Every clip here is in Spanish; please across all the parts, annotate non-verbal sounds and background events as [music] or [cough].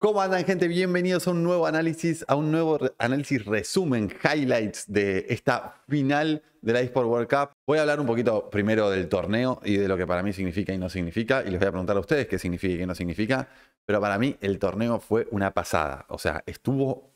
¿Cómo andan gente? Bienvenidos a un nuevo análisis, a un nuevo análisis resumen, highlights de esta final de la eSport World Cup. Voy a hablar un poquito primero del torneo y de lo que para mí significa y no significa, y les voy a preguntar a ustedes qué significa y qué no significa, pero para mí el torneo fue una pasada, o sea, estuvo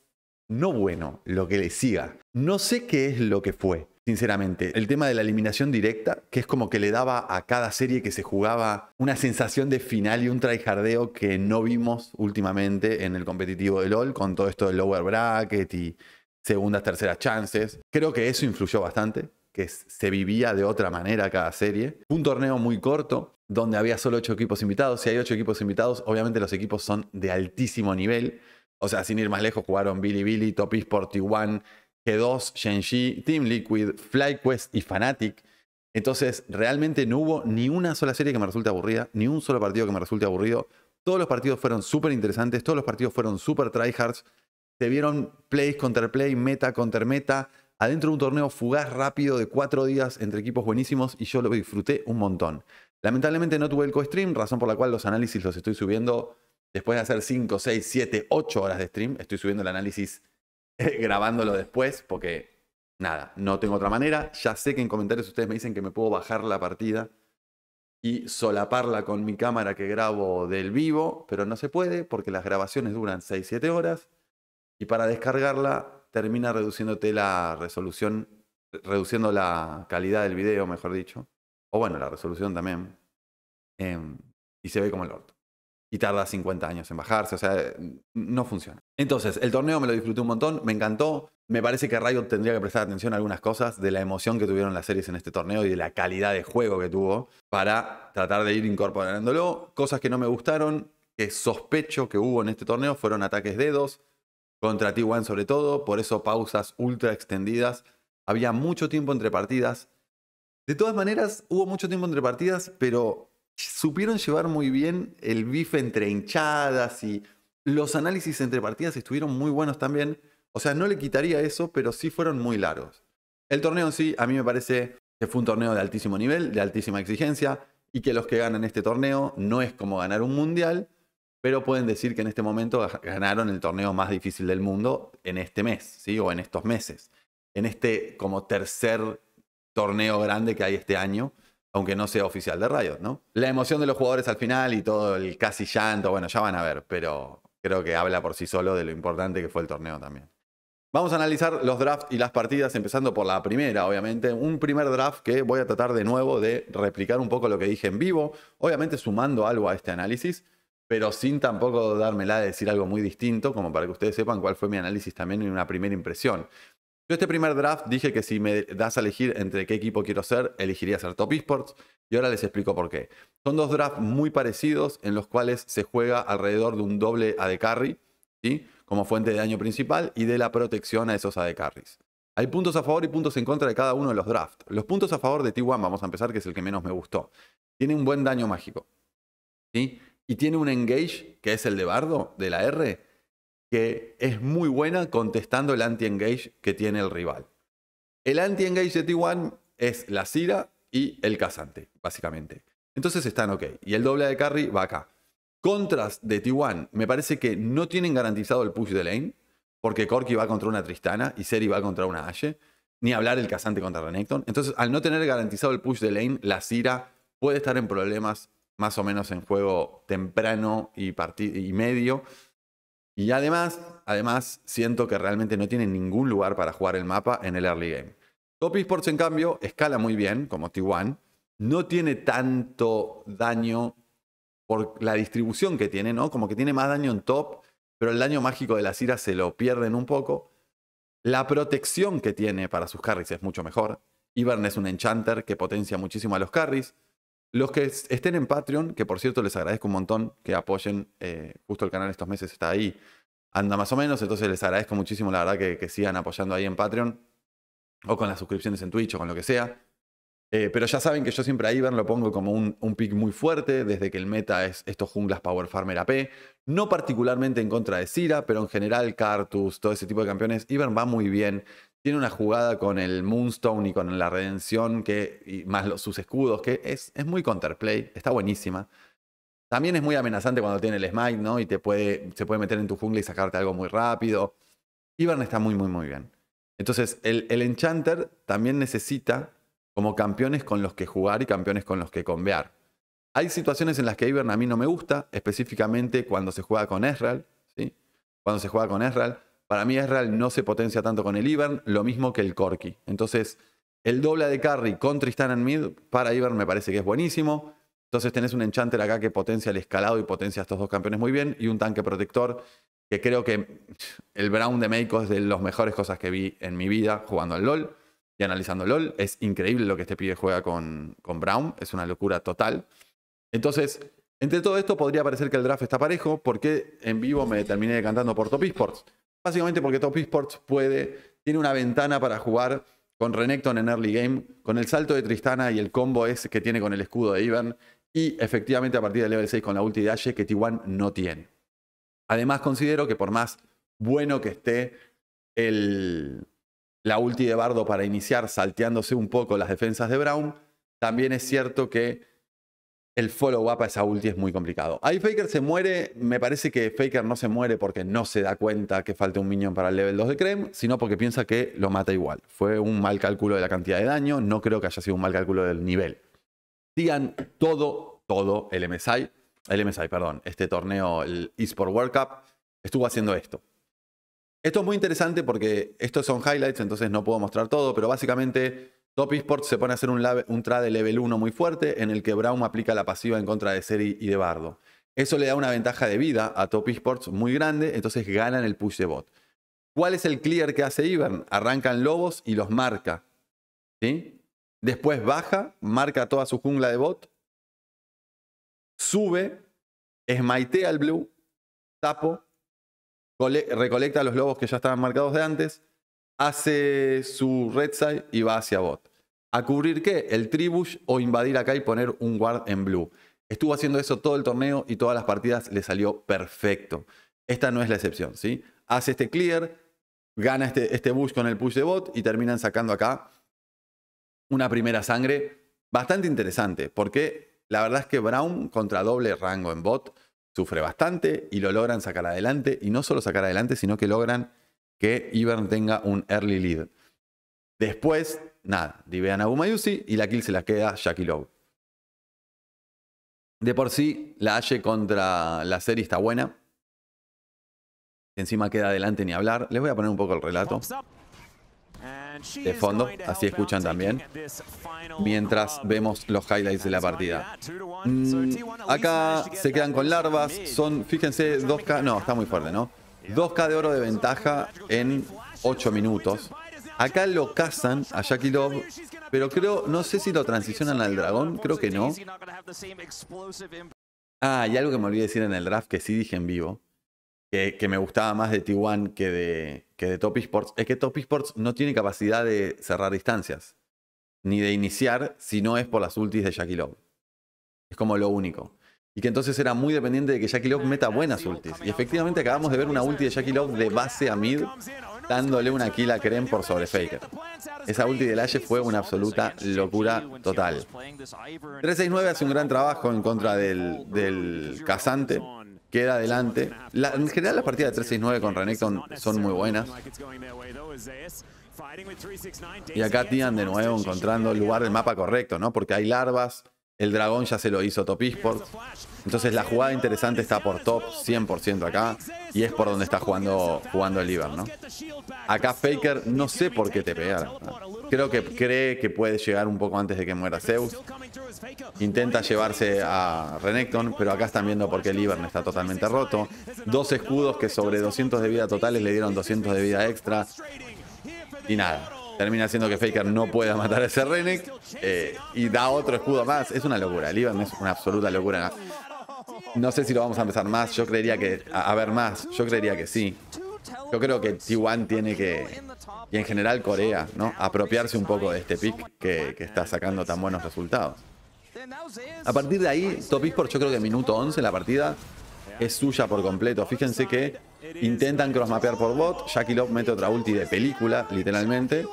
no bueno lo que le siga. No sé qué es lo que fue, sinceramente. El tema de la eliminación directa, que es como que le daba a cada serie que se jugaba una sensación de final y un tryhardeo que no vimos últimamente en el competitivo de LOL, con todo esto del lower bracket y segundas, terceras chances. Creo que eso influyó bastante, que se vivía de otra manera cada serie. Un torneo muy corto, donde había solo ocho equipos invitados. Si hay ocho equipos invitados, obviamente los equipos son de altísimo nivel. O sea, sin ir más lejos, jugaron Billy Billy, Top Esports, T1, G2, ShenZhi, Team Liquid, FlyQuest y Fnatic. Entonces, realmente no hubo ni una sola serie que me resulte aburrida, ni un solo partido que me resulte aburrido. Todos los partidos fueron súper interesantes, todos los partidos fueron súper tryhards. Se vieron plays contra play, meta contra meta, adentro de un torneo fugaz rápido de cuatro días entre equipos buenísimos y yo lo disfruté un montón. Lamentablemente no tuve el co-stream, razón por la cual los análisis los estoy subiendo después de hacer 5, 6, 7, 8 horas de stream. Estoy subiendo el análisis [laughs] grabándolo después, porque nada, no tengo otra manera. Ya sé que en comentarios ustedes me dicen que me puedo bajar la partida y solaparla con mi cámara que grabo del vivo, pero no se puede porque las grabaciones duran 6-7 horas y para descargarla termina reduciéndote la resolución, reduciendo la calidad del video, mejor dicho, o bueno, la resolución también, em, y se ve como el orto y tarda 50 años en bajarse, o sea, eh, no funciona. Entonces, el torneo me lo disfruté un montón, me encantó, me parece que Rayo tendría que prestar atención a algunas cosas de la emoción que tuvieron las series en este torneo y de la calidad de juego que tuvo para tratar de ir incorporándolo. Cosas que no me gustaron, que sospecho que hubo en este torneo, fueron ataques dedos, contra T1 sobre todo, por eso pausas ultra extendidas. Había mucho tiempo entre partidas. De todas maneras, hubo mucho tiempo entre partidas, pero supieron llevar muy bien el bife entre hinchadas y los análisis entre partidas estuvieron muy buenos también. O sea, no le quitaría eso, pero sí fueron muy largos. El torneo en sí, a mí me parece que fue un torneo de altísimo nivel, de altísima exigencia, y que los que ganan este torneo no es como ganar un mundial, pero pueden decir que en este momento ganaron el torneo más difícil del mundo en este mes, ¿sí? O en estos meses. En este como tercer torneo grande que hay este año aunque no sea oficial de Riot, ¿no? La emoción de los jugadores al final y todo el casi llanto, bueno, ya van a ver, pero creo que habla por sí solo de lo importante que fue el torneo también. Vamos a analizar los drafts y las partidas, empezando por la primera, obviamente. Un primer draft que voy a tratar de nuevo de replicar un poco lo que dije en vivo, obviamente sumando algo a este análisis, pero sin tampoco dármela de decir algo muy distinto, como para que ustedes sepan cuál fue mi análisis también y una primera impresión. Yo este primer draft dije que si me das a elegir entre qué equipo quiero ser, elegiría ser Top Esports y ahora les explico por qué. Son dos drafts muy parecidos en los cuales se juega alrededor de un doble AD carry como fuente de daño principal y de la protección a esos AD carries. Hay puntos a favor y puntos en contra de cada uno de los drafts. Los puntos a favor de T1, vamos a empezar, que es el que menos me gustó. Tiene un buen daño mágico. Y tiene un engage, que es el de Bardo, de la R, que es muy buena contestando el anti-engage que tiene el rival. El anti-engage de T1 es la Sira y el Casante, básicamente. Entonces están ok. Y el doble de carry va acá. Contras de T1 me parece que no tienen garantizado el push de lane, porque Corky va contra una Tristana y Seri va contra una Ashe, ni hablar el Casante contra Renekton. Entonces, al no tener garantizado el push de lane, la Sira puede estar en problemas más o menos en juego temprano y, y medio y además, además, siento que realmente no tiene ningún lugar para jugar el mapa en el early game. Top Esports, en cambio, escala muy bien, como T1. No tiene tanto daño por la distribución que tiene, ¿no? Como que tiene más daño en top, pero el daño mágico de las iras se lo pierden un poco. La protección que tiene para sus carries es mucho mejor. Ivern es un enchanter que potencia muchísimo a los carries. Los que estén en Patreon, que por cierto les agradezco un montón que apoyen, eh, justo el canal estos meses está ahí, anda más o menos, entonces les agradezco muchísimo la verdad que, sigan apoyando ahí en Patreon, o con las suscripciones en Twitch o con lo que sea. Eh, pero ya saben que yo siempre a Ivern lo pongo como un, pick muy fuerte, desde que el meta es estos junglas Power Farmer AP. No particularmente en contra de Sira, pero en general Cartus, todo ese tipo de campeones, Ivern va muy bien tiene una jugada con el Moonstone y con la redención, que, y más sus escudos, que es, muy counterplay, está buenísima. También es muy amenazante cuando tiene el smite, ¿no? Y te puede, se puede meter en tu jungla y sacarte algo muy rápido. Ivern está muy, muy, muy bien. Entonces, el, el Enchanter también necesita como campeones con los que jugar y campeones con los que convear. Hay situaciones en las que Ivern a mí no me gusta, específicamente cuando se juega con Ezreal, ¿sí? Cuando se juega con Ezreal, para mí real, no se potencia tanto con el Ibern, lo mismo que el Corky. Entonces, el doble de carry con Tristan en Mid para Ibern me parece que es buenísimo. Entonces tenés un enchanter acá que potencia el escalado y potencia a estos dos campeones muy bien. Y un tanque protector que creo que el Brown de Meiko es de las mejores cosas que vi en mi vida jugando al LOL y analizando LOL. Es increíble lo que este pibe juega con, con Brown. Es una locura total. Entonces, entre todo esto podría parecer que el draft está parejo porque en vivo me terminé decantando por Top Esports. Básicamente porque Top Esports puede, tiene una ventana para jugar con Renekton en early game, con el salto de Tristana y el combo ese que tiene con el escudo de Ivern, y efectivamente a partir del level 6 con la ulti de Ashe que T1 no tiene. Además considero que por más bueno que esté el, la ulti de Bardo para iniciar salteándose un poco las defensas de Brown, también es cierto que el follow-up a esa ulti es muy complicado. Ahí Faker se muere, me parece que Faker no se muere porque no se da cuenta que falta un minion para el level 2 de Krem, sino porque piensa que lo mata igual. Fue un mal cálculo de la cantidad de daño, no creo que haya sido un mal cálculo del nivel. Digan todo, todo el MSI, el MSI, perdón, este torneo, el eSport World Cup, estuvo haciendo esto. Esto es muy interesante porque estos son highlights, entonces no puedo mostrar todo, pero básicamente Top Esports se pone a hacer un, un trade level 1 muy fuerte en el que Braum aplica la pasiva en contra de Seri y de Bardo. Eso le da una ventaja de vida a Top Esports muy grande, entonces ganan el push de bot. ¿Cuál es el clear que hace Ivern? Arrancan lobos y los marca. ¿sí? Después baja, marca toda su jungla de bot, sube, esmaitea al blue, tapo, recolecta los lobos que ya estaban marcados de antes, hace su red side y va hacia bot. ¿A cubrir qué? El tribush o invadir acá y poner un guard en blue. Estuvo haciendo eso todo el torneo y todas las partidas le salió perfecto. Esta no es la excepción, ¿sí? Hace este clear, gana este, este bush con el push de bot y terminan sacando acá una primera sangre bastante interesante, porque la verdad es que Brown contra doble rango en bot sufre bastante y lo logran sacar adelante y no solo sacar adelante, sino que logran que Ivern tenga un early lead. Después, nada, divean a y la kill se la queda Jackie Lowe. De por sí, la Ashe contra la serie está buena. Encima queda adelante ni hablar. Les voy a poner un poco el relato de fondo, así escuchan también, mientras vemos los highlights de la partida. Mm, acá se quedan con larvas, son, fíjense, 2K, no, está muy fuerte, ¿no? 2K de oro de ventaja en 8 minutos. Acá lo cazan a Jackie Love, pero creo, no sé si lo transicionan al dragón, creo que no. Ah, y algo que me olvidé decir en el draft que sí dije en vivo, que, me gustaba más de T1 que de, que de Top Esports, es que Top Esports no tiene capacidad de cerrar distancias, ni de iniciar si no es por las ultis de Jackie Love. Es como lo único. Y que entonces era muy dependiente de que Jackie Love meta buenas ultis. Y efectivamente acabamos de ver una ulti de Jackie Love de base a mid, dándole una kill a Kren por sobre Faker. Esa ulti del Ashe fue una absoluta locura total. 369 hace un gran trabajo en contra del, del cazante queda adelante. en general las partidas de 369 con Renekton son muy buenas. Y acá Tian de nuevo encontrando el lugar del mapa correcto, ¿no? Porque hay larvas, el dragón ya se lo hizo Top Esports. Entonces la jugada interesante está por top 100% acá. Y es por donde está jugando, jugando el Ivern, ¿no? Acá Faker no sé por qué te pegar Creo que cree que puede llegar un poco antes de que muera Zeus. Intenta llevarse a Renekton, pero acá están viendo por qué el Ivern está totalmente roto. Dos escudos que sobre 200 de vida totales le dieron 200 de vida extra. Y nada, Termina haciendo que Faker no pueda matar a ese Renek eh, y da otro escudo más. Es una locura. El Ivan es una absoluta locura. No sé si lo vamos a empezar más. Yo creería que. A, ver más. Yo creería que sí. Yo creo que T1 tiene que. Y en general Corea, ¿no? Apropiarse un poco de este pick que, está sacando tan buenos resultados. A partir de ahí, Top Esports, yo creo que minuto 11 la partida es suya por completo. Fíjense que intentan crossmapear por bot. Jackie LoP mete otra ulti de película, literalmente.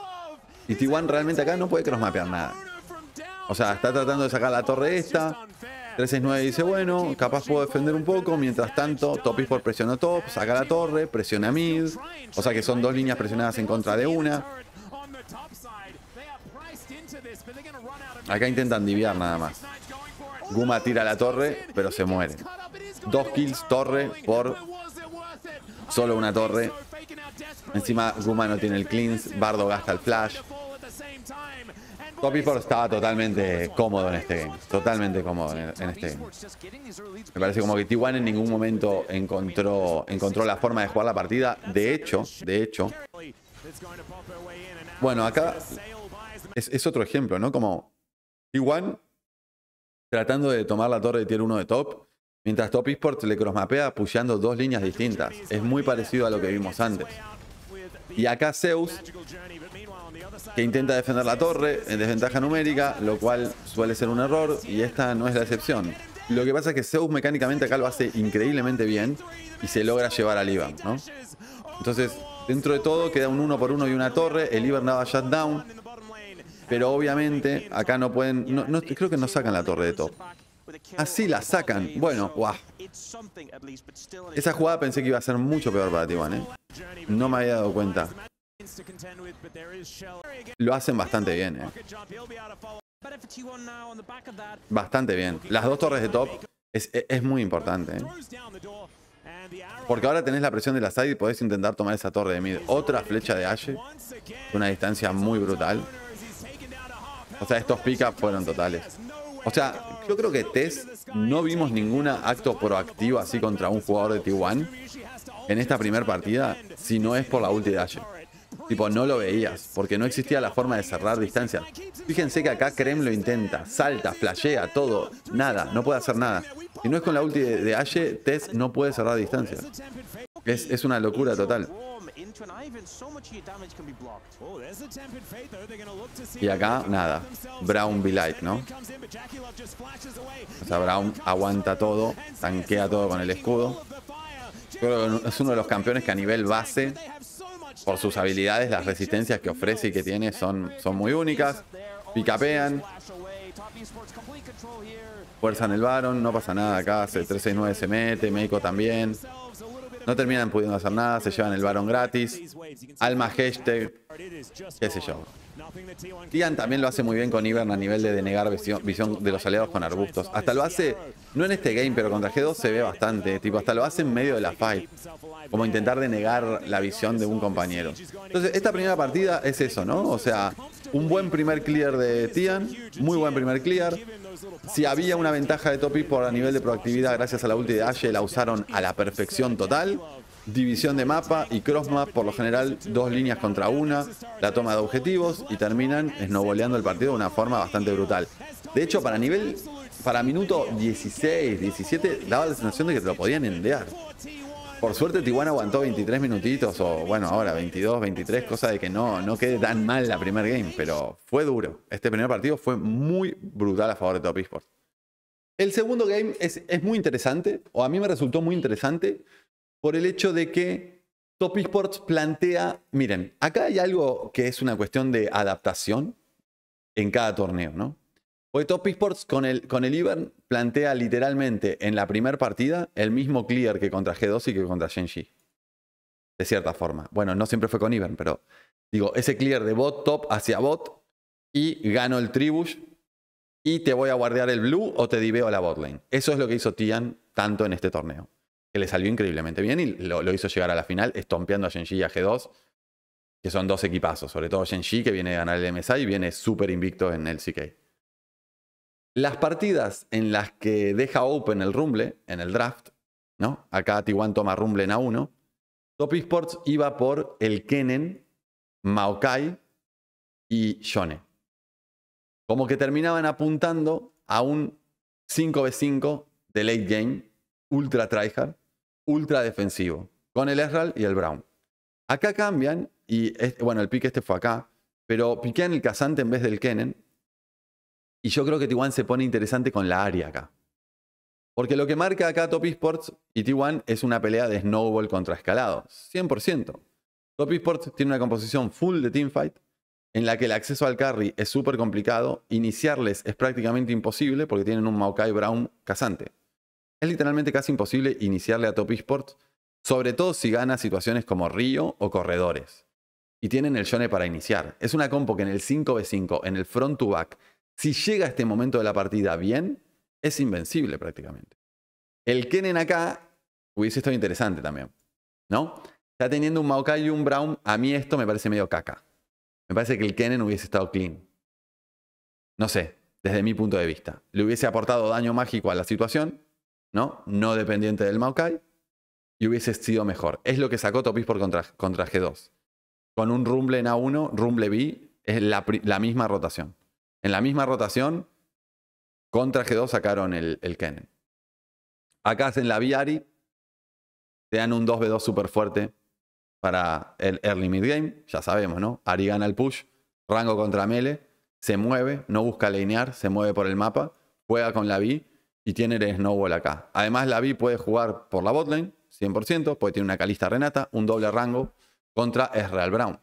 Y T1 realmente acá no puede crossmapear nada. O sea, está tratando de sacar la torre esta. 369 dice, bueno, capaz puedo defender un poco. Mientras tanto, Top por presiona top, saca la torre, presiona mid. O sea que son dos líneas presionadas en contra de una. Acá intentan diviar nada más. Guma tira la torre, pero se muere. Dos kills torre por Solo una torre. Encima Guma no tiene el cleanse. Bardo gasta el flash. Topi estaba totalmente cómodo en este game. Totalmente cómodo en, este game. Me parece como que T1 en ningún momento encontró, encontró la forma de jugar la partida. De hecho, de hecho. Bueno, acá es, es otro ejemplo, ¿no? Como T1 tratando de tomar la torre de tier 1 de top. Mientras Top Esports le crossmapea pusheando dos líneas distintas. Es muy parecido a lo que vimos antes. Y acá Zeus, que intenta defender la torre en desventaja numérica, lo cual suele ser un error y esta no es la excepción. Lo que pasa es que Zeus mecánicamente acá lo hace increíblemente bien y se logra llevar al Ivan, ¿no? Entonces, dentro de todo queda un 1 por 1 y una torre, el Ivan daba shutdown, pero obviamente acá no pueden, creo que no sacan la torre de top. Así la sacan. Bueno, guau Esa jugada pensé que iba a ser mucho peor para ti ¿eh? No me había dado cuenta. Lo hacen bastante bien, ¿eh? Bastante bien. Las dos torres de top es, muy importante. ¿eh? Porque ahora tenés la presión de la side y podés intentar tomar esa torre de mid. Otra flecha de Ashe. Una distancia muy brutal. O sea, estos pickups fueron totales. O sea, yo creo que Tess no vimos ningún acto proactivo así contra un jugador de T1 en esta primera partida, si no es por la ulti de Ashe, Tipo, no lo veías, porque no existía la forma de cerrar distancia. Fíjense que acá Krem lo intenta, salta, flashea, todo, nada, no puede hacer nada. si no es con la ulti de, Ashe, Tess no puede cerrar distancia. Es, una locura total. Y acá, nada. Brown be Light, ¿no? O sea, Brown aguanta todo, tanquea todo con el escudo. es uno de los campeones que a nivel base, por sus habilidades, las resistencias que ofrece y que tiene son, son muy únicas. Picapean. Fuerzan el Baron, no pasa nada acá. 369 se mete, Meiko también. No terminan pudiendo hacer nada, se llevan el varón gratis. Alma hashtag, qué sé yo. Tian también lo hace muy bien con Ivern a nivel de denegar visión, de los aliados con arbustos. Hasta lo hace, no en este game, pero contra G2 se ve bastante. Tipo, hasta lo hace en medio de la fight. Como intentar denegar la visión de un compañero. Entonces, esta primera partida es eso, ¿no? O sea, un buen primer clear de Tian. Muy buen primer clear. Si había una ventaja de Topi por a nivel de proactividad gracias a la ulti de Ashe, la usaron a la perfección total división de mapa y crossmap, por lo general dos líneas contra una, la toma de objetivos y terminan snowboleando el partido de una forma bastante brutal. De hecho, para nivel, para minuto 16, 17, daba la sensación de que te lo podían endear. Por suerte Tijuana aguantó 23 minutitos o bueno, ahora 22, 23, cosa de que no, no quede tan mal la primer game, pero fue duro. Este primer partido fue muy brutal a favor de Top Esports. El segundo game es, es muy interesante, o a mí me resultó muy interesante, por el hecho de que Top Esports plantea, miren, acá hay algo que es una cuestión de adaptación en cada torneo, ¿no? Hoy Top Esports con el, con el plantea literalmente en la primera partida el mismo clear que contra G2 y que contra Genji. De cierta forma. Bueno, no siempre fue con Ivern, pero digo, ese clear de bot top hacia bot y gano el Tribush y te voy a guardar el blue o te diveo a la lane. Eso es lo que hizo Tian tanto en este torneo que le salió increíblemente bien y lo, hizo llegar a la final, estompeando a Genji y a G2, que son dos equipazos, sobre todo Genji, que viene a ganar el MSI y viene súper invicto en el CK. Las partidas en las que deja open el rumble, en el draft, ¿no? Acá Tiwan toma rumble en A1. Top Esports iba por el Kenen, Maokai y Shone. Como que terminaban apuntando a un 5v5 de late game ultra tryhard, ultra defensivo, con el Ezreal y el Brown. Acá cambian, y bueno, el pique este fue acá, pero piquean el cazante en vez del Kennen. Y yo creo que T1 se pone interesante con la área acá. Porque lo que marca acá Top Esports y T1 es una pelea de snowball contra escalado. 100%. Top Esports tiene una composición full de teamfight en la que el acceso al carry es súper complicado. Iniciarles es prácticamente imposible porque tienen un Maokai Brown cazante. Es literalmente casi imposible iniciarle a Top Esports, sobre todo si gana situaciones como Río o Corredores. Y tienen el Yone para iniciar. Es una compo que en el 5v5, en el front to back, si llega a este momento de la partida bien, es invencible prácticamente. El Kennen acá hubiese estado interesante también, ¿no? Está teniendo un Maokai y un Brown. A mí esto me parece medio caca. Me parece que el Kennen hubiese estado clean. No sé, desde mi punto de vista. Le hubiese aportado daño mágico a la situación, ¿no? dependiente del Maokai. Y hubiese sido mejor. Es lo que sacó Topis por contra, G2. Con un Rumble en A1, Rumble B, es la, misma rotación. En la misma rotación, contra G2 sacaron el, el Acá hacen la Ari te dan un 2v2 súper fuerte para el early mid game, ya sabemos, ¿no? Ari gana el push, rango contra mele, se mueve, no busca alinear se mueve por el mapa, juega con la B y tiene el Snowball acá. Además, la Vi puede jugar por la botlane, 100%, porque tiene una calista Renata, un doble rango contra Ezreal Brown.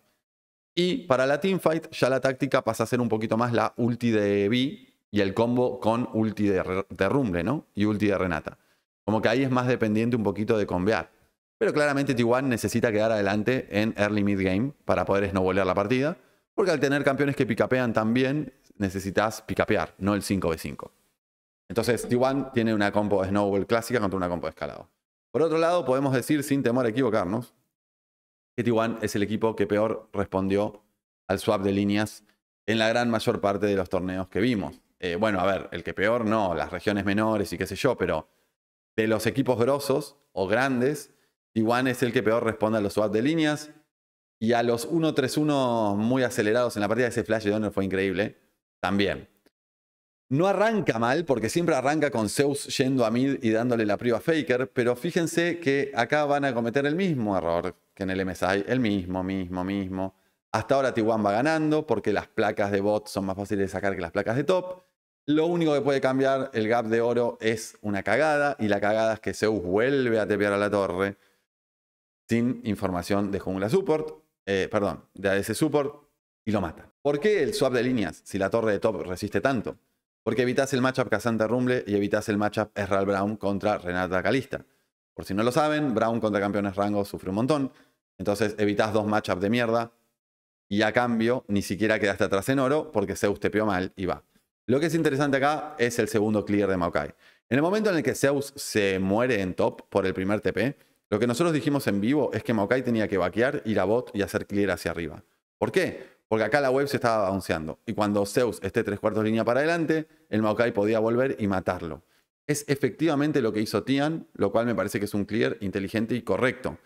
Y para la teamfight, ya la táctica pasa a ser un poquito más la ulti de Vi y el combo con ulti de, Rumble, ¿no? Y ulti de Renata. Como que ahí es más dependiente un poquito de convear. Pero claramente t necesita quedar adelante en early mid game para poder snowballear la partida. Porque al tener campeones que picapean también, necesitas picapear, no el 5v5. Entonces, T1 tiene una compo de Snowball clásica contra una compo de escalado. Por otro lado, podemos decir, sin temor a equivocarnos, que T1 es el equipo que peor respondió al swap de líneas en la gran mayor parte de los torneos que vimos. Eh, bueno, a ver, el que peor no, las regiones menores y qué sé yo, pero de los equipos grosos o grandes, T1 es el que peor responde a los swap de líneas. Y a los 1-3-1 muy acelerados en la partida, de ese flash de honor fue increíble también. No arranca mal, porque siempre arranca con Zeus yendo a mid y dándole la priva a Faker, pero fíjense que acá van a cometer el mismo error que en el MSI, el mismo, mismo, mismo. Hasta ahora T1 va ganando porque las placas de bot son más fáciles de sacar que las placas de top. Lo único que puede cambiar el gap de oro es una cagada, y la cagada es que Zeus vuelve a tepear a la torre sin información de jungla support, eh, perdón, de ADC support, y lo mata. ¿Por qué el swap de líneas si la torre de top resiste tanto? Porque evitas el matchup Casante Rumble y evitas el matchup Ezreal Brown contra Renata Calista. Por si no lo saben, Brown contra campeones rango sufre un montón. Entonces evitas dos matchups de mierda. Y a cambio, ni siquiera quedaste atrás en oro porque Zeus te pio mal y va. Lo que es interesante acá es el segundo clear de Maokai. En el momento en el que Zeus se muere en top por el primer TP, lo que nosotros dijimos en vivo es que Maokai tenía que vaquear, ir a bot y hacer clear hacia arriba. ¿Por qué? Porque acá la web se estaba bounceando. Y cuando Zeus esté tres cuartos de línea para adelante, el Maokai podía volver y matarlo. Es efectivamente lo que hizo Tian, lo cual me parece que es un clear inteligente y correcto.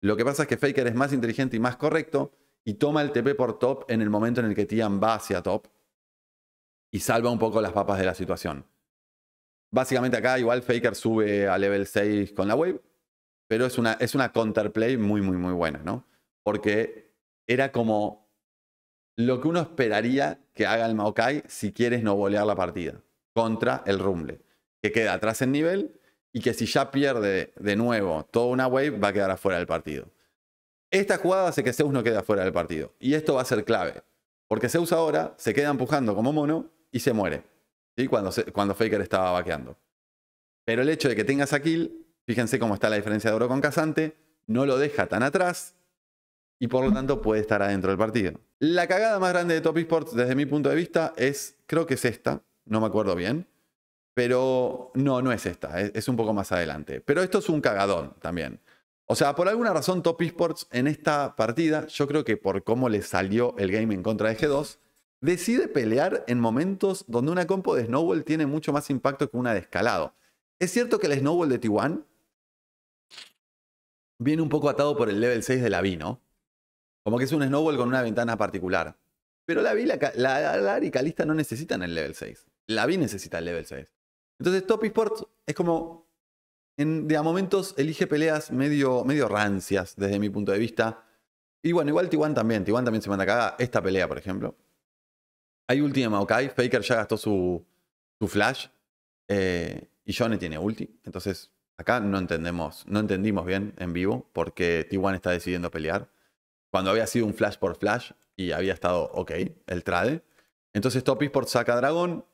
Lo que pasa es que Faker es más inteligente y más correcto y toma el TP por top en el momento en el que Tian va hacia top y salva un poco las papas de la situación. Básicamente acá igual Faker sube a level 6 con la wave, pero es una, es una counterplay muy, muy, muy buena, ¿no? Porque era como lo que uno esperaría que haga el Maokai si quieres no bolear la partida contra el Rumble, que queda atrás en nivel y que si ya pierde de nuevo toda una wave va a quedar afuera del partido. Esta jugada hace que Zeus no quede afuera del partido y esto va a ser clave, porque Zeus ahora se queda empujando como mono y se muere, cuando, cuando Faker estaba vaqueando. Pero el hecho de que tengas a Kill, fíjense cómo está la diferencia de oro con Casante, no lo deja tan atrás y por lo tanto puede estar adentro del partido. La cagada más grande de Top Esports, desde mi punto de vista, es, creo que es esta, no me acuerdo bien, pero no, no es esta, es, un poco más adelante. Pero esto es un cagadón también. O sea, por alguna razón Top Esports en esta partida, yo creo que por cómo le salió el game en contra de G2, decide pelear en momentos donde una compo de Snowball tiene mucho más impacto que una de escalado. Es cierto que el Snowball de t viene un poco atado por el level 6 de la B, ¿no? Como que es un snowball con una ventana particular. Pero la Vi, la, la, y Calista no necesitan el level 6. La Vi necesita el level 6. Entonces Top Esports es como... de a momentos elige peleas medio, medio rancias desde mi punto de vista. Y bueno, igual Tiwan también. Tiwan también se manda cagada. Esta pelea, por ejemplo. Hay ulti de Faker ya gastó su, flash. Eh, y Johnny tiene ulti. Entonces acá no entendemos, no entendimos bien en vivo porque Tiwan está decidiendo pelear cuando había sido un flash por flash y había estado ok el trade. Entonces Top saca dragón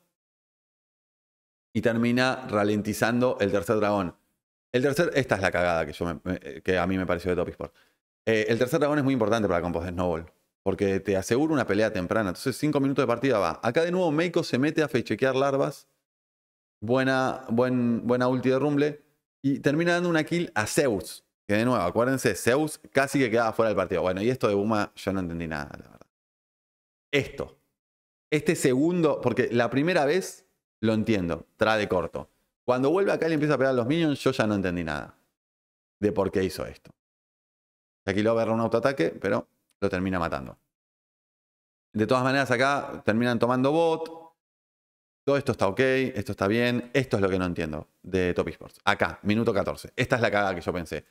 y termina ralentizando el tercer dragón. El tercer, esta es la cagada que, a mí me pareció de Top eh, el tercer dragón es muy importante para Campos de Snowball, porque te asegura una pelea temprana. Entonces 5 minutos de partida va. Acá de nuevo Meiko se mete a fechequear larvas. Buena, buena ulti de Rumble. Y termina dando una kill a Zeus. Que de nuevo, acuérdense, Zeus casi que quedaba fuera del partido. Bueno, y esto de Buma, yo no entendí nada, la verdad. Esto. Este segundo, porque la primera vez lo entiendo, trae corto. Cuando vuelve acá y le empieza a pegar los minions, yo ya no entendí nada de por qué hizo esto. Aquí lo agarra un autoataque, pero lo termina matando. De todas maneras, acá terminan tomando bot. Todo esto está ok, esto está bien. Esto es lo que no entiendo de Top Esports. Acá, minuto 14. Esta es la cagada que yo pensé.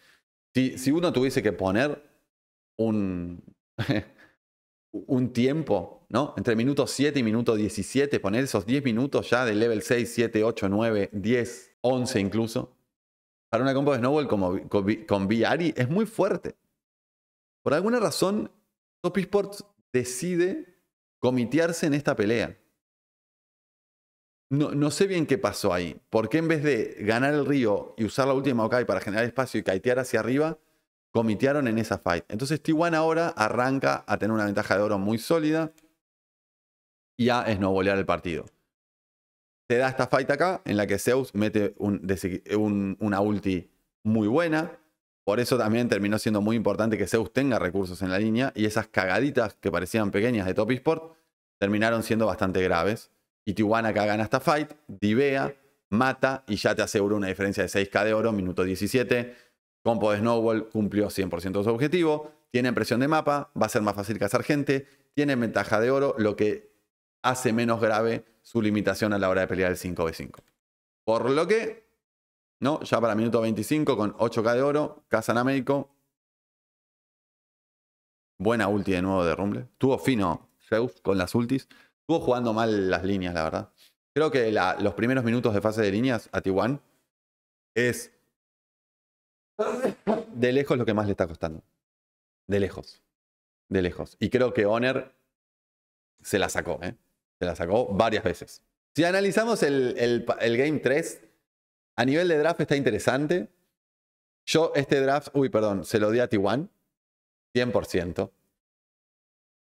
Si, uno tuviese que poner un, [laughs] tiempo, ¿no? Entre minuto 7 y minuto 17, poner esos 10 minutos ya de level 6, 7, 8, 9, 10, 11 incluso, para una compo de Snowball como con, con es muy fuerte. Por alguna razón, Top Esports decide comitearse en esta pelea. No, sé bien qué pasó ahí. ¿Por qué en vez de ganar el río y usar la última Okai para generar espacio y kitear hacia arriba, comitearon en esa fight? Entonces t ahora arranca a tener una ventaja de oro muy sólida y a snowbolear el partido. Se da esta fight acá en la que Zeus mete una ulti muy buena. Por eso también terminó siendo muy importante que Zeus tenga recursos en la línea y esas cagaditas que parecían pequeñas de Top Esport terminaron siendo bastante graves y Tijuana gana esta fight, divea, mata y ya te asegura una diferencia de 6K de oro, minuto 17. Compo de Snowball cumplió 100% de su objetivo. Tiene presión de mapa, va a ser más fácil cazar gente. Tiene ventaja de oro, lo que hace menos grave su limitación a la hora de pelear el 5v5. Por lo que, ¿no? Ya para minuto 25 con 8k de oro, cazan a Buena ulti de nuevo de Rumble. Tuvo fino Zeus con las ultis. Estuvo jugando mal las líneas, la verdad. Creo que los primeros minutos de fase de líneas a Tiwan es de lejos lo que más le está costando. De lejos. De lejos. Y creo que Honor se la sacó, ¿eh? Se la sacó varias veces. Si analizamos el, el, Game 3, a nivel de draft está interesante. Yo este draft, uy, perdón, se lo di a T1, 100%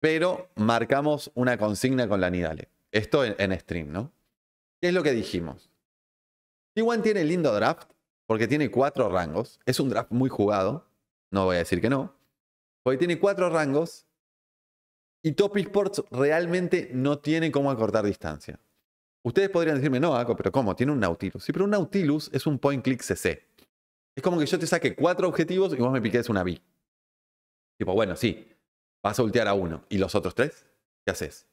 pero marcamos una consigna con la Nidale. Esto en, stream, ¿no? ¿Qué es lo que dijimos? T1 tiene lindo draft porque tiene cuatro rangos. Es un draft muy jugado, no voy a decir que no, porque tiene cuatro rangos y Top Sports realmente no tiene cómo acortar distancia. Ustedes podrían decirme, no, hago pero ¿cómo? Tiene un Nautilus. Sí, pero un Nautilus es un point click CC. Es como que yo te saque cuatro objetivos y vos me piques una B. Tipo, bueno, sí, vas a ultear a uno. ¿Y los otros tres? ¿Qué haces?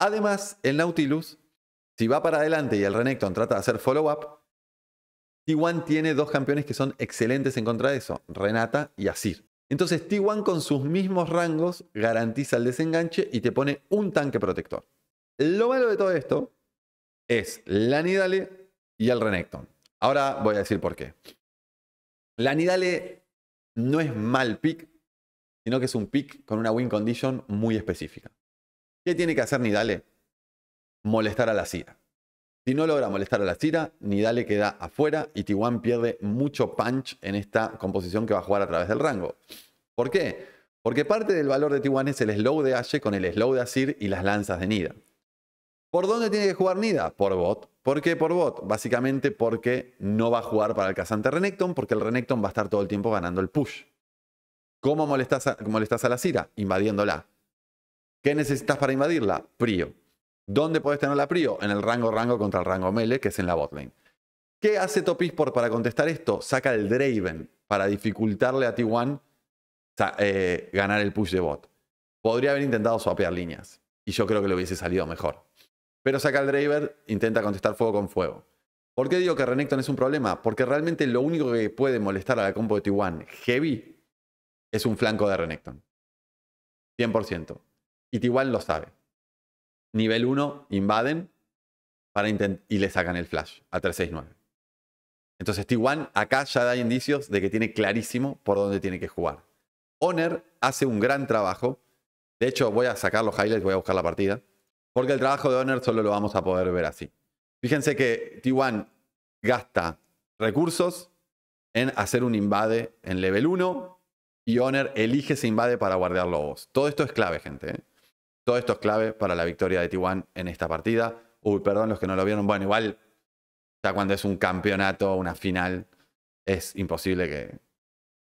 Además, el Nautilus, si va para adelante y el Renekton trata de hacer follow-up, T1 tiene dos campeones que son excelentes en contra de eso, Renata y Asir. Entonces T1 con sus mismos rangos garantiza el desenganche y te pone un tanque protector. Lo malo de todo esto es la Nidale y el Renekton. Ahora voy a decir por qué. La Nidale no es mal pick sino que es un pick con una win condition muy específica. ¿Qué tiene que hacer Nidale? Molestar a la Cira. Si no logra molestar a la Cira, Nidale queda afuera y Tiwan pierde mucho punch en esta composición que va a jugar a través del rango. ¿Por qué? Porque parte del valor de Tiwan es el slow de Ashe con el slow de Asir y las lanzas de Nida. ¿Por dónde tiene que jugar Nida? Por bot. ¿Por qué por bot? Básicamente porque no va a jugar para el cazante Renekton, porque el Renekton va a estar todo el tiempo ganando el push. ¿Cómo molestas a, a la Cira? Invadiéndola. ¿Qué necesitas para invadirla? Prio. ¿Dónde podés tener la Prio? En el rango rango contra el rango mele, que es en la botlane. ¿Qué hace Topisport para contestar esto? Saca el Draven para dificultarle a T1 eh, ganar el push de bot. Podría haber intentado swapear líneas y yo creo que le hubiese salido mejor. Pero saca el Draven, intenta contestar fuego con fuego. ¿Por qué digo que Renekton es un problema? Porque realmente lo único que puede molestar a la compo de T1 heavy es un flanco de Renekton. 100%. Y T1 lo sabe. Nivel 1 invaden para y le sacan el flash a 369. Entonces T1 acá ya da indicios de que tiene clarísimo por dónde tiene que jugar. Honor hace un gran trabajo. De hecho, voy a sacar los highlights, voy a buscar la partida. Porque el trabajo de Honor solo lo vamos a poder ver así. Fíjense que T1 gasta recursos en hacer un invade en level 1, y Honor elige se invade para guardar lobos. Todo esto es clave, gente. ¿eh? Todo esto es clave para la victoria de t en esta partida. Uy, perdón los que no lo vieron. Bueno, igual ya cuando es un campeonato, una final, es imposible que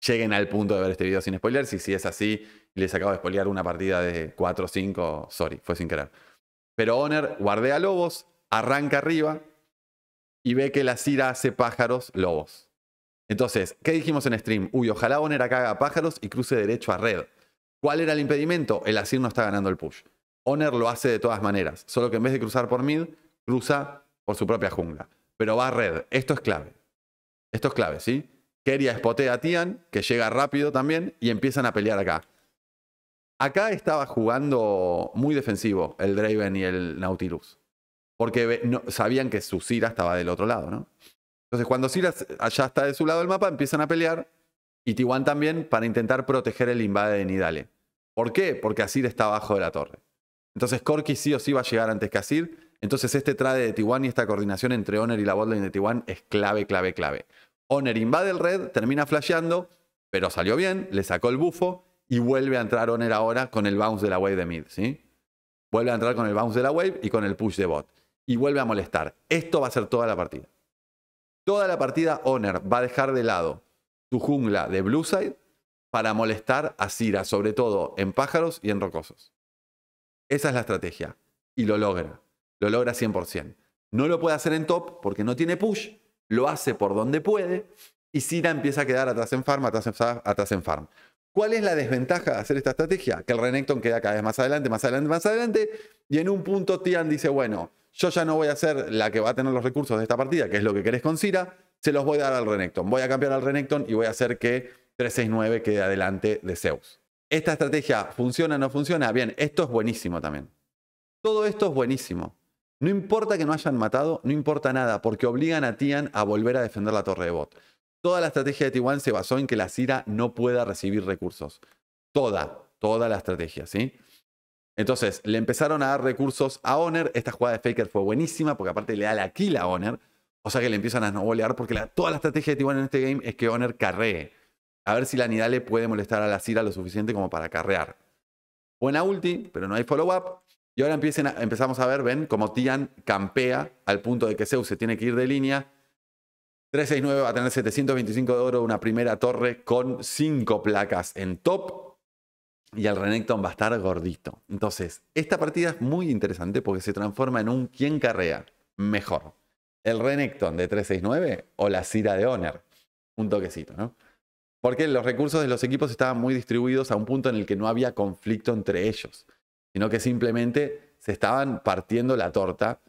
lleguen al punto de ver este video sin spoilers. Y si es así, les acabo de spoilear una partida de 4 o 5, sorry, fue sin querer. Pero Honor guardea lobos, arranca arriba y ve que la Cira hace pájaros lobos. Entonces, ¿qué dijimos en stream? Uy, ojalá acá haga pájaros y cruce derecho a red. ¿Cuál era el impedimento? El asir no está ganando el push. Honor lo hace de todas maneras, solo que en vez de cruzar por mid, cruza por su propia jungla. Pero va a red. Esto es clave. Esto es clave, ¿sí? Keria spotea a Tian, que llega rápido también, y empiezan a pelear acá. Acá estaba jugando muy defensivo el Draven y el Nautilus. Porque sabían que su Sira estaba del otro lado, ¿no? Entonces, cuando Silas allá está de su lado del mapa, empiezan a pelear y Tiwan también para intentar proteger el invade de Nidale. ¿Por qué? Porque Asir está abajo de la torre. Entonces Corky sí o sí va a llegar antes que Asir. Entonces este trade de Tiwan y esta coordinación entre Honor y la botlane de Tiwan es clave, clave, clave. Honor invade el red, termina flasheando, pero salió bien, le sacó el bufo y vuelve a entrar Honor ahora con el bounce de la wave de mid, ¿sí? Vuelve a entrar con el bounce de la wave y con el push de bot. Y vuelve a molestar. Esto va a ser toda la partida. Toda la partida Honor va a dejar de lado su jungla de Blueside para molestar a Sira, sobre todo en pájaros y en rocosos. Esa es la estrategia. Y lo logra. Lo logra 100%. No lo puede hacer en top porque no tiene push. Lo hace por donde puede. Y Sira empieza a quedar atrás en farm, atrás en farm, atrás en farm. ¿Cuál es la desventaja de hacer esta estrategia? Que el Renekton queda cada vez más adelante, más adelante, más adelante. Y en un punto Tian dice, bueno, yo ya no voy a ser la que va a tener los recursos de esta partida, que es lo que querés con Cira, se los voy a dar al Renekton. Voy a cambiar al Renekton y voy a hacer que 369 quede adelante de Zeus. ¿Esta estrategia funciona o no funciona? Bien, esto es buenísimo también. Todo esto es buenísimo. No importa que no hayan matado, no importa nada, porque obligan a Tian a volver a defender la torre de bot. Toda la estrategia de t se basó en que la Cira no pueda recibir recursos. Toda, toda la estrategia, ¿sí? Entonces le empezaron a dar recursos a Honor. Esta jugada de Faker fue buenísima porque aparte le da la kill a Honor. O sea que le empiezan a snowballear porque toda la estrategia de t en este game es que Honor carree. A ver si la Nidale puede molestar a la Sira lo suficiente como para carrear. Buena ulti, pero no hay follow-up. Y ahora empezamos a ver, ven, como Tian campea al punto de que Zeus se tiene que ir de línea. 369 va a tener 725 de oro, una primera torre con 5 placas en top y el Renekton va a estar gordito. Entonces, esta partida es muy interesante porque se transforma en un quién carrea mejor. El Renekton de 369 o la Cira de Honor. Un toquecito, ¿no? Porque los recursos de los equipos estaban muy distribuidos a un punto en el que no había conflicto entre ellos, sino que simplemente se estaban partiendo la torta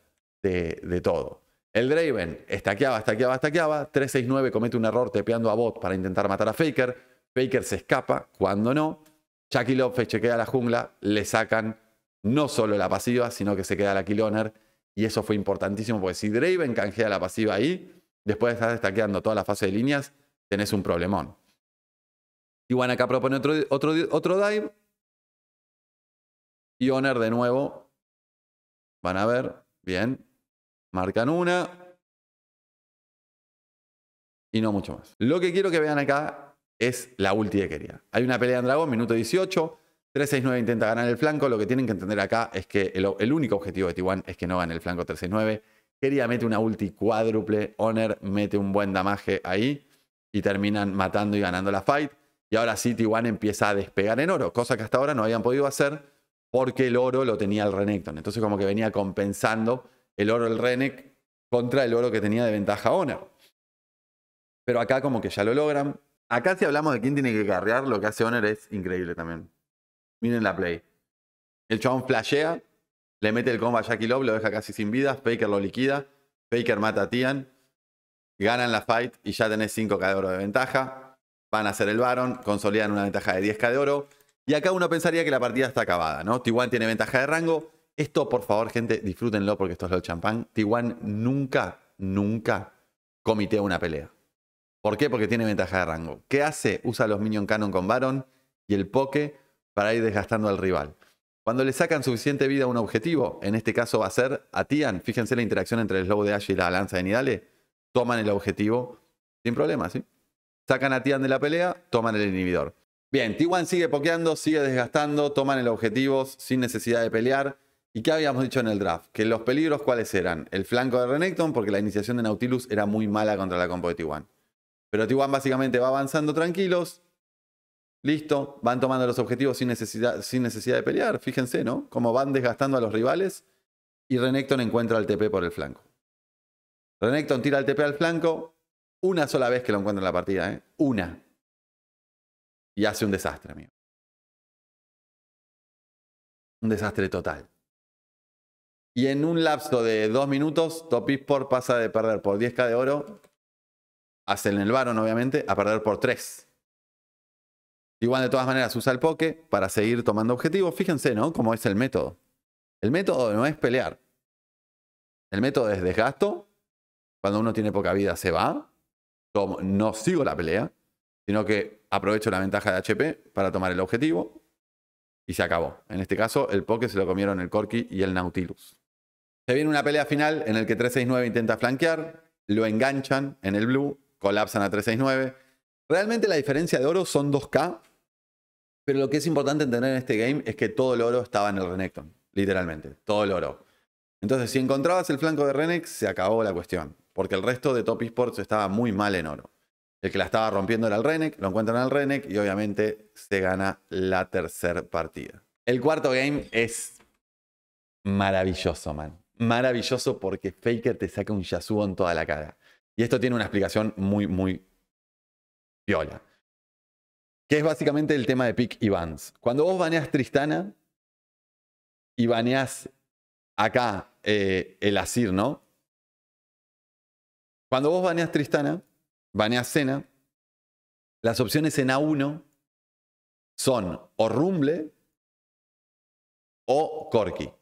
de, de todo. El Draven estaqueaba, estaqueaba, estaqueaba. 369 comete un error tepeando a bot para intentar matar a Faker. Faker se escapa, cuando no. Chucky Love chequea la jungla, le sacan no solo la pasiva, sino que se queda la kill honor. Y eso fue importantísimo, porque si Draven canjea la pasiva ahí, después de estar destaqueando toda la fase de líneas, tenés un problemón. Igual acá propone otro, otro dive. Y Honor de nuevo. Van a ver. Bien. Marcan una. Y no mucho más. Lo que quiero que vean acá es la ulti de quería. Hay una pelea en dragón, minuto 18. 369 intenta ganar el flanco. Lo que tienen que entender acá es que el, único objetivo de t es que no gane el flanco 369. Quería mete una ulti cuádruple. Honor mete un buen damaje ahí. Y terminan matando y ganando la fight. Y ahora sí, t empieza a despegar en oro, cosa que hasta ahora no habían podido hacer porque el oro lo tenía el Renekton. Entonces, como que venía compensando el oro el Renek contra el oro que tenía de ventaja Honor. Pero acá, como que ya lo logran, Acá si hablamos de quién tiene que carrear, lo que hace Honor es increíble también. Miren la play. El chabón flashea, le mete el combo a Jackie Love, lo deja casi sin vida, Faker lo liquida, Faker mata a Tian, ganan la fight y ya tenés 5k de oro de ventaja. Van a hacer el Baron, consolidan una ventaja de 10k de oro. Y acá uno pensaría que la partida está acabada, ¿no? tiene ventaja de rango. Esto, por favor, gente, disfrútenlo porque esto es lo champán. t nunca, nunca comitea una pelea. ¿Por qué? Porque tiene ventaja de rango. ¿Qué hace? Usa los Minion Cannon con Baron y el Poke para ir desgastando al rival. Cuando le sacan suficiente vida a un objetivo, en este caso va a ser a Tian, fíjense la interacción entre el Slow de Ash y la lanza de Nidale, toman el objetivo sin problema, ¿sí? Sacan a Tian de la pelea, toman el inhibidor. Bien, t sigue pokeando, sigue desgastando, toman el objetivo sin necesidad de pelear. ¿Y qué habíamos dicho en el draft? Que los peligros cuáles eran? El flanco de Renekton, porque la iniciación de Nautilus era muy mala contra la compo de t pero Tiguan básicamente va avanzando tranquilos. Listo, van tomando los objetivos sin necesidad, de pelear. Fíjense, ¿no? Como van desgastando a los rivales. Y Renekton encuentra al TP por el flanco. Renekton tira el TP al flanco. Una sola vez que lo encuentra en la partida, ¿eh? Una. Y hace un desastre, amigo. Un desastre total. Y en un lapso de dos minutos, Topispor pasa de perder por 10k de oro en el Baron, obviamente, a perder por 3. Igual de todas maneras usa el poke para seguir tomando objetivos. Fíjense, ¿no? Cómo es el método. El método no es pelear. El método es desgasto. Cuando uno tiene poca vida se va. no sigo la pelea, sino que aprovecho la ventaja de HP para tomar el objetivo. Y se acabó. En este caso, el poke se lo comieron el corky y el Nautilus. Se viene una pelea final en el que 369 intenta flanquear. Lo enganchan en el blue colapsan a 369. Realmente la diferencia de oro son 2K, pero lo que es importante entender en este game es que todo el oro estaba en el Renekton, literalmente, todo el oro. Entonces, si encontrabas el flanco de Renex, se acabó la cuestión, porque el resto de Top Esports estaba muy mal en oro. El que la estaba rompiendo era el Renek, lo encuentran al Renek y obviamente se gana la tercer partida. El cuarto game es maravilloso, man. Maravilloso porque Faker te saca un Yasuo en toda la cara. Y esto tiene una explicación muy, muy piola. Que es básicamente el tema de pick y bans. Cuando vos baneas Tristana y baneas acá eh, el Asir, ¿no? Cuando vos baneas Tristana, baneas Cena, las opciones en A1 son o Rumble o Corki.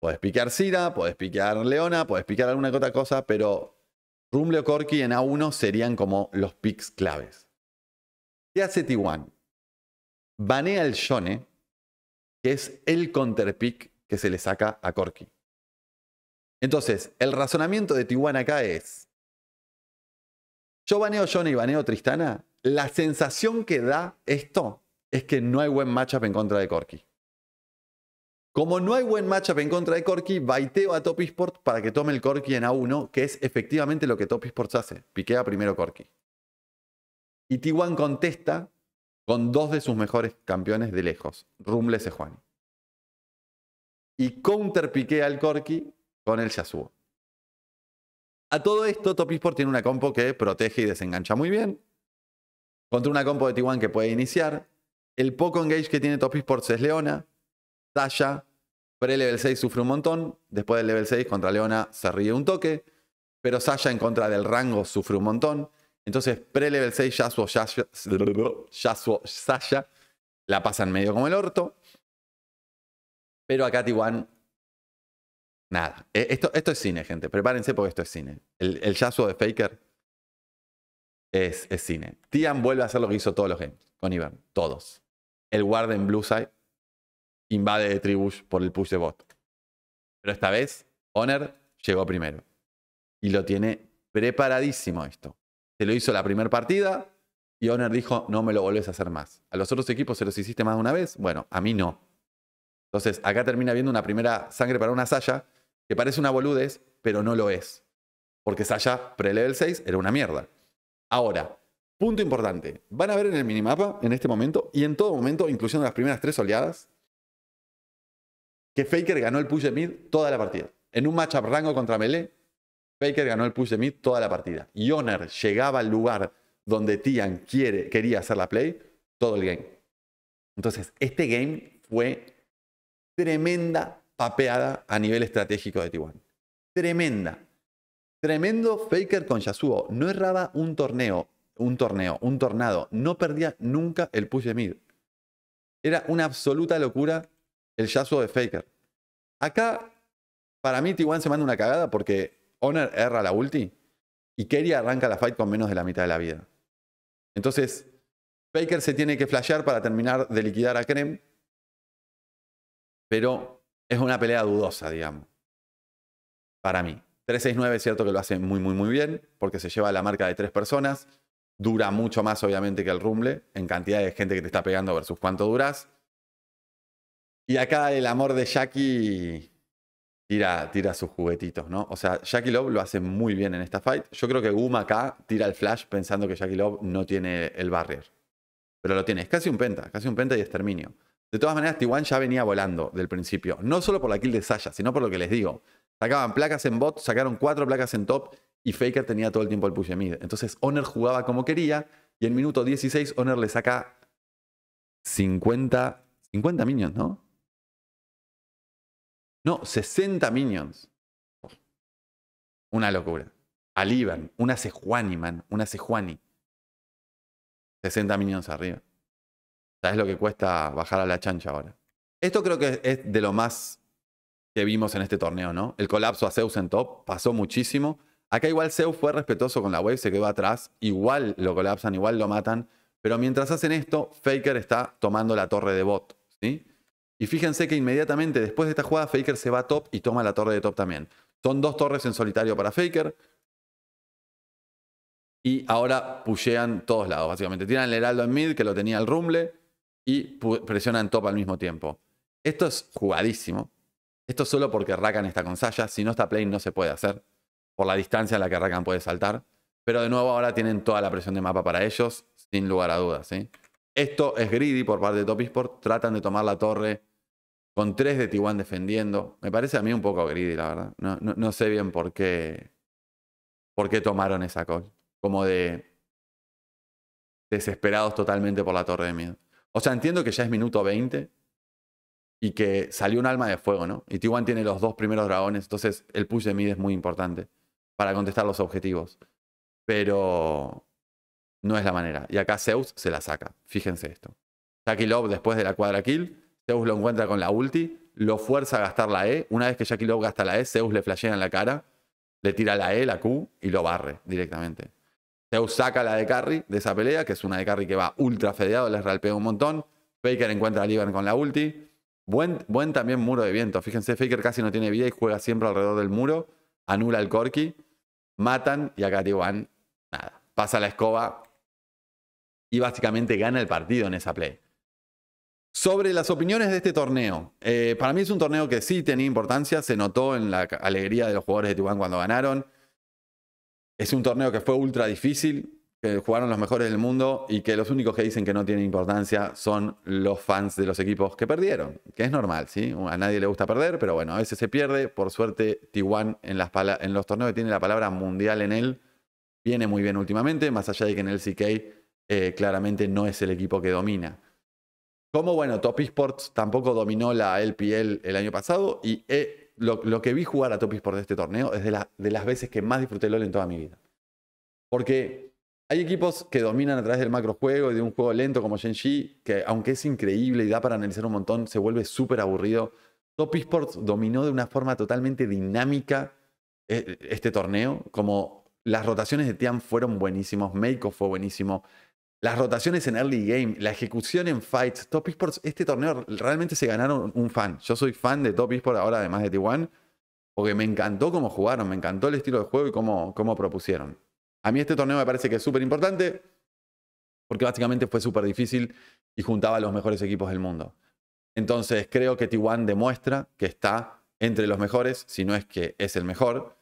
Podés piquear Sira, podés piquear Leona, podés piquear alguna otra cosa, pero Rumble, Corky en A1 serían como los picks claves. ¿Qué hace t Banea el Shone, que es el counterpick que se le saca a Corky. Entonces, el razonamiento de Tijuana acá es, yo baneo Shone y baneo Tristana, la sensación que da esto es que no hay buen matchup en contra de Corky. Como no hay buen matchup en contra de Corki, baiteo a Top Esports para que tome el Corki en A1, que es efectivamente lo que Top Esports hace. Piquea primero Corki. Y t contesta con dos de sus mejores campeones de lejos, Rumble Sejuani. Y counter piquea al Corki con el Yasuo. A todo esto, Top Esports tiene una compo que protege y desengancha muy bien. Contra una compo de t que puede iniciar. El poco engage que tiene Top Esports es Leona. Talla. Pre-level 6 sufre un montón. Después del level 6 contra Leona se ríe un toque. Pero Sasha en contra del rango sufre un montón. Entonces, pre-level 6, Yasuo, Yasuo, Sasha la pasan medio como el orto. Pero acá Tiwan. Nada. E, esto, esto es cine, gente. Prepárense porque esto es cine. El, el Yasuo de Faker es, cine. Tian vuelve a hacer lo que hizo todos los games con Ivern. Todos. El Warden Blue Side invade de tribus por el push de bot. Pero esta vez, Honor llegó primero. Y lo tiene preparadísimo esto. Se lo hizo la primera partida y Honor dijo, no me lo volvés a hacer más. A los otros equipos se los hiciste más de una vez, bueno, a mí no. Entonces, acá termina viendo una primera sangre para una Saya que parece una boludez, pero no lo es. Porque Saya pre-level 6 era una mierda. Ahora, punto importante. Van a ver en el minimapa en este momento y en todo momento, incluyendo las primeras tres oleadas, que Faker ganó el push de mid toda la partida. En un matchup rango contra Melee, Faker ganó el push de mid toda la partida. Y Honor llegaba al lugar donde Tian quiere, quería hacer la play todo el game. Entonces, este game fue tremenda papeada a nivel estratégico de T1. Tremenda. Tremendo Faker con Yasuo. No erraba un torneo, un torneo, un tornado. No perdía nunca el push de mid. Era una absoluta locura el Yasuo de Faker. Acá, para mí, t se manda una cagada porque Honor erra la ulti y Kerry arranca la fight con menos de la mitad de la vida. Entonces, Faker se tiene que flashear para terminar de liquidar a Krem. Pero es una pelea dudosa, digamos. Para mí. 369 es cierto que lo hace muy, muy, muy bien, porque se lleva la marca de tres personas. Dura mucho más, obviamente, que el rumble, en cantidad de gente que te está pegando versus cuánto duras. Y acá el amor de Jackie tira, tira sus juguetitos, ¿no? O sea, Jackie Love lo hace muy bien en esta fight. Yo creo que Guma acá tira el flash pensando que Jackie Love no tiene el barrier. Pero lo tiene. Es casi un penta, casi un penta y exterminio. De todas maneras, Tiwan ya venía volando del principio. No solo por la kill de Saya, sino por lo que les digo. Sacaban placas en bot, sacaron cuatro placas en top y Faker tenía todo el tiempo el push mid. Entonces Honor jugaba como quería y en minuto 16 Honor le saca 50, 50 minions, ¿no? No, 60 minions. Una locura. un una Sejuani, man, una Sejuani. 60 minions arriba. ¿Sabes lo que cuesta bajar a la chancha ahora? Esto creo que es de lo más que vimos en este torneo, ¿no? El colapso a Zeus en top pasó muchísimo. Acá igual Zeus fue respetuoso con la wave, se quedó atrás. Igual lo colapsan, igual lo matan. Pero mientras hacen esto, Faker está tomando la torre de bot, ¿sí? Y fíjense que inmediatamente después de esta jugada, Faker se va a top y toma la torre de top también. Son dos torres en solitario para Faker. Y ahora pushean todos lados, básicamente. Tiran el heraldo en mid, que lo tenía el rumble, y presionan top al mismo tiempo. Esto es jugadísimo. Esto solo porque Rakan está con Saya. Si no está play no se puede hacer. Por la distancia a la que Rakan puede saltar. Pero de nuevo, ahora tienen toda la presión de mapa para ellos, sin lugar a dudas. Esto es greedy por parte de Top Esports. Tratan de tomar la torre con tres de Tiwan defendiendo. Me parece a mí un poco greedy, la verdad. No, no, sé bien por qué, por qué tomaron esa call. Como de desesperados totalmente por la torre de miedo. O sea, entiendo que ya es minuto 20 y que salió un alma de fuego, ¿no? Y Tiwan tiene los dos primeros dragones, entonces el push de mid es muy importante para contestar los objetivos. Pero no es la manera. Y acá Zeus se la saca. Fíjense esto. Jackie Love después de la cuadra kill Zeus lo encuentra con la ulti, lo fuerza a gastar la E. Una vez que Jackie Love gasta la E, Zeus le flashea en la cara, le tira la E, la Q y lo barre directamente. Zeus saca la de carry de esa pelea, que es una de carry que va ultra fedeado, les ralpea un montón. Faker encuentra a Liban con la ulti. Buen, también muro de viento. Fíjense, Faker casi no tiene vida y juega siempre alrededor del muro. Anula el Corki. Matan y acá van nada, pasa la escoba y básicamente gana el partido en esa play. Sobre las opiniones de este torneo, eh, para mí es un torneo que sí tenía importancia, se notó en la alegría de los jugadores de Tijuana cuando ganaron. Es un torneo que fue ultra difícil, que jugaron los mejores del mundo y que los únicos que dicen que no tiene importancia son los fans de los equipos que perdieron, que es normal, ¿sí? A nadie le gusta perder, pero bueno, a veces se pierde. Por suerte, Tijuana en, en los torneos que tiene la palabra mundial en él, viene muy bien últimamente, más allá de que en el CK eh, claramente no es el equipo que domina. Como bueno, Top Esports tampoco dominó la LPL el año pasado y eh, lo, que vi jugar a Top Esports de este torneo es de, las veces que más disfruté LOL en toda mi vida. Porque hay equipos que dominan a través del macrojuego y de un juego lento como Genji, que aunque es increíble y da para analizar un montón, se vuelve súper aburrido. Top Esports dominó de una forma totalmente dinámica eh, este torneo, como las rotaciones de Tian fueron buenísimos, Meiko fue buenísimo, las rotaciones en early game, la ejecución en fights. Top Esports, este torneo realmente se ganaron un fan. Yo soy fan de Top Esports ahora, además de T1, porque me encantó cómo jugaron, me encantó el estilo de juego y cómo, cómo propusieron. A mí este torneo me parece que es súper importante, porque básicamente fue súper difícil y juntaba a los mejores equipos del mundo. Entonces creo que T1 demuestra que está entre los mejores, si no es que es el mejor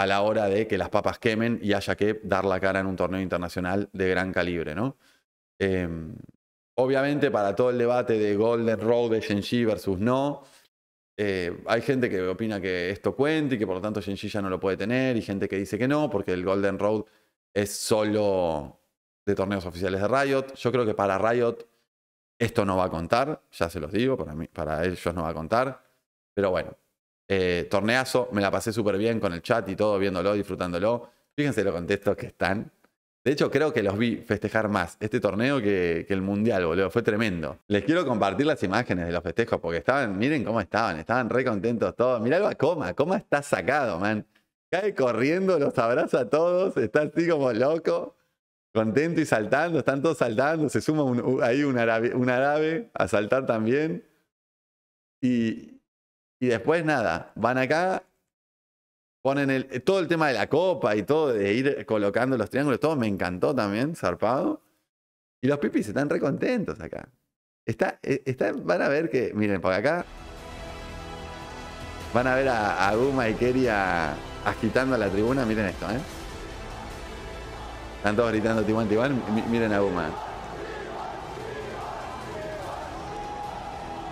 a la hora de que las papas quemen y haya que dar la cara en un torneo internacional de gran calibre, ¿no? Em, obviamente para todo el debate de Golden Road de Shenji versus no, eh, hay gente que opina que esto cuenta y que por lo tanto Shenji ya no lo puede tener y gente que dice que no, porque el Golden Road es solo de torneos oficiales de Riot. Yo creo que para Riot esto no va a contar, ya se los digo, para, mí, para ellos no va a contar. Pero bueno, eh, torneazo, me la pasé súper bien con el chat y todo, viéndolo, disfrutándolo. Fíjense los contestos que están. De hecho, creo que los vi festejar más este torneo que, el mundial, boludo. Fue tremendo. Les quiero compartir las imágenes de los festejos porque estaban, miren cómo estaban, estaban re contentos todos. Mirá a Coma, Coma está sacado, man. Cae corriendo, los abraza a todos, está así como loco, contento y saltando, están todos saltando. Se suma ahí un árabe, un árabe a saltar también. Y, y después nada, van acá, ponen el, todo el tema de la copa y todo, de ir colocando los triángulos, todo me encantó también, zarpado. Y los pipis están recontentos acá. Está, eh, está, van a ver que, miren, por acá van a ver a, Guma y Kerry agitando la tribuna, miren esto, ¿eh? Están todos gritando tiguan tiguan miren a Guma.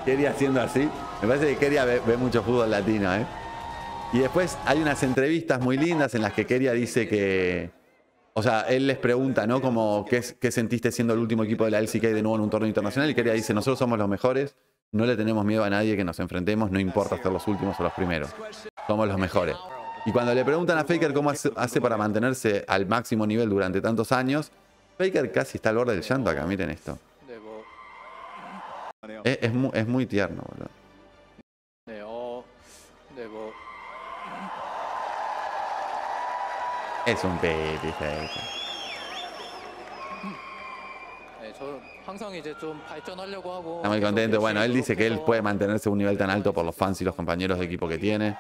Kerry haciendo así. Me parece que Keria ve, mucho fútbol latino, ¿eh? Y después hay unas entrevistas muy lindas en las que Keria dice que. O sea, él les pregunta, ¿no? Como, ¿qué, sentiste siendo el último equipo de la LCK de nuevo en un torneo internacional? Y Keria dice, nosotros somos los mejores, no le tenemos miedo a nadie que nos enfrentemos, no importa ser los últimos o los primeros. Somos los mejores. Y cuando le preguntan a Faker cómo hace para mantenerse al máximo nivel durante tantos años, Faker casi está al borde del llanto acá, miren esto. Es, es muy tierno, boludo. Es un feo. Eh, Está muy contento. Bueno, él dice que él puede mantenerse un nivel tan alto por los fans y los compañeros de equipo que tiene.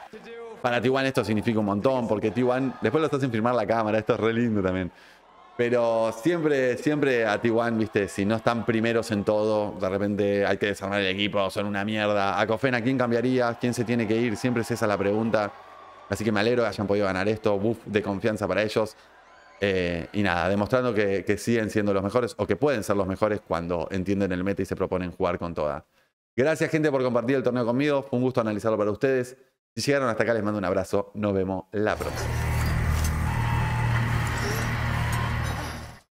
Para t esto significa un montón, porque T1 después estás hacen firmar la cámara, esto es re lindo también. Pero siempre, siempre a t viste, si no están primeros en todo, de repente hay que desarmar el equipo, son una mierda. A Cofena, quién cambiaría? ¿Quién se tiene que ir? Siempre es esa la pregunta. Así que me alegro que hayan podido ganar esto, buff de confianza para ellos. Eh, y nada, demostrando que, que, siguen siendo los mejores o que pueden ser los mejores cuando entienden el meta y se proponen jugar con toda. Gracias gente por compartir el torneo conmigo, fue un gusto analizarlo para ustedes. Si llegaron hasta acá les mando un abrazo, nos vemos la próxima.